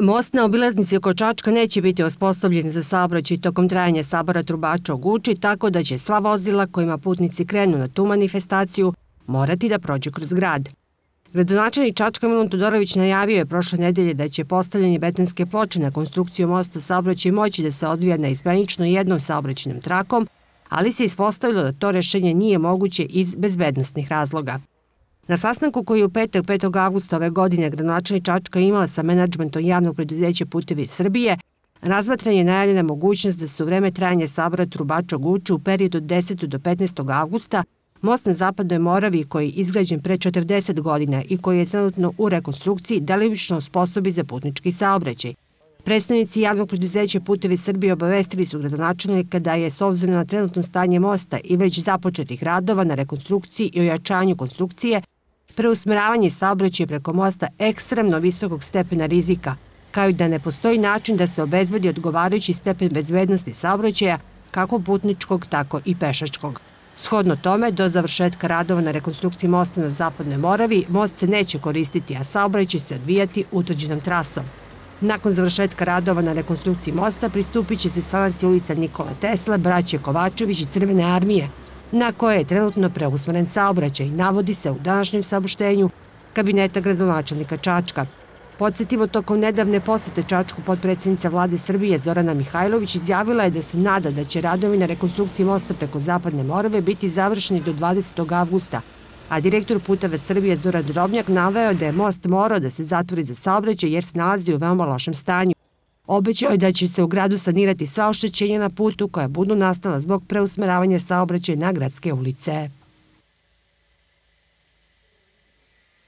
Most na obilaznici oko Čačka neće biti osposobljen za saobraćaj tokom trajanja sabora trubača u Guči, tako da će sva vozila kojima putnici krenu na tu manifestaciju morati da prođu kroz grad. Gradonačelnik Čačka Milan Todorović najavio je prošle nedelje da će postavljanje betonske ploče na konstrukciju mosta saobraćaj moći da se odvija na izbranično jednom saobraćenom trakom, ali se ispostavilo da to rešenje nije moguće iz bezbednostnih razloga. Na sastanku koji je u petak 5. augusta ove godine gradonačelj Čačka imao sa menadžmentom javnog preduzeća Putevi Srbije, razmatran je najavljena mogućnost da se u vreme trajanja sabora Trubača Guče u periodu od 10. do 15. augusta most na zapadnoj Moravi koji je izgrađen pre 40 godina i koji je trenutno u rekonstrukciji delimično sposobi za putnički saobraćaj. Predstavnici javnog preduzeća Putevi Srbije obavestili su gradonačelnika da je s obzirom na trenutno stanje mosta i već započetih radova na rekonstrukciji i ojačanju konstrukcije preusmeravanje saobraćaja preko mosta ekstremno visokog stepena rizika, kao i da ne postoji način da se obezbedi odgovarajući stepen bezbednosti saobraćaja kako putničkog, tako i pešačkog. Shodno tome, do završetka radova na rekonstrukciji mosta na Zapadnoj Moravi, most se neće koristiti, a saobraćaj se odvijati utvrđenom trasom. Nakon završetka radova na rekonstrukciji mosta pristupit će se sanaciji ulica Nikola Tesla, braće Kovačević i Crvene armije, na koje je trenutno preusmeren saobraćaj, navodi se u današnjem saopštenju kabineta gradonačelnika Čačka. Podsjetimo, tokom nedavne posete Čačku podpredsednica vlade Srbije Zorana Mihajlović izjavila je da se nada da će radovi na rekonstrukciji mosta preko Zapadne Morave biti završeni do 20. avgusta, a direktor puteve Srbije Zoran Drobnjak naveo da je most morao da se zatvori za saobraćaj jer se nalazi u veoma lošem stanju. Obećao je da će se u gradu sanirati sva oštećenja na putu koja budu nastala zbog preusmeravanja saobraćaja na gradske ulice.